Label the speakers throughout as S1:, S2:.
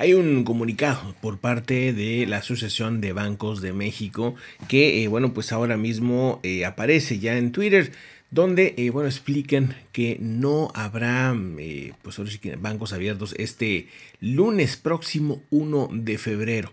S1: Hay un comunicado por parte de la Asociación de Bancos de México que, eh, bueno, pues ahora mismo eh, aparece ya en Twitter donde, eh, bueno, explican que no habrá, pues bancos abiertos este lunes próximo 1 de febrero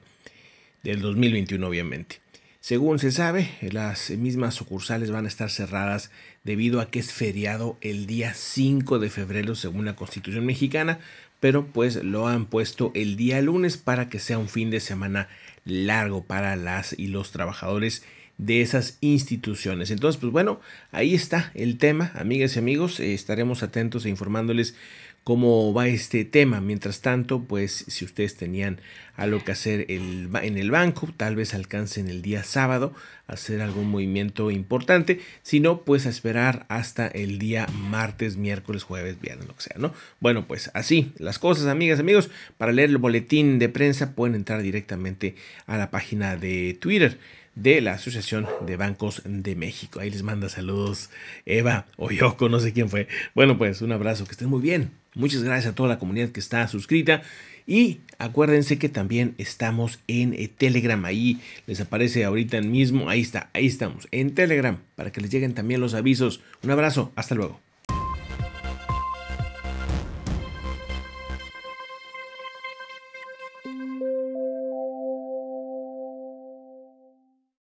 S1: del 2021, obviamente. Según se sabe, las mismas sucursales van a estar cerradas debido a que es feriado el día 5 de febrero según la Constitución mexicana, pero pues lo han puesto el día lunes para que sea un fin de semana largo para las y los trabajadores de esas instituciones. Entonces, pues bueno, ahí está el tema, amigas y amigos, estaremos atentos e informándoles cómo va este tema. Mientras tanto, pues si ustedes tenían algo que hacer en el banco, tal vez alcancen el día sábado a hacer algún movimiento importante. Si no, pues a esperar hasta el día martes, miércoles, jueves, viernes, lo que sea, ¿no? Bueno, pues así las cosas, amigas, amigos. Para leer el boletín de prensa pueden entrar directamente a la página de Twitter de la Asociación de Bancos de México. Ahí les manda saludos Eva o Yoko, no sé quién fue. Bueno, pues un abrazo, que estén muy bien. Muchas gracias a toda la comunidad que está suscrita. Y acuérdense que también estamos en eh, Telegram. Ahí les aparece ahorita mismo. Ahí está, ahí estamos. En Telegram para que les lleguen también los avisos. Un abrazo. Hasta luego.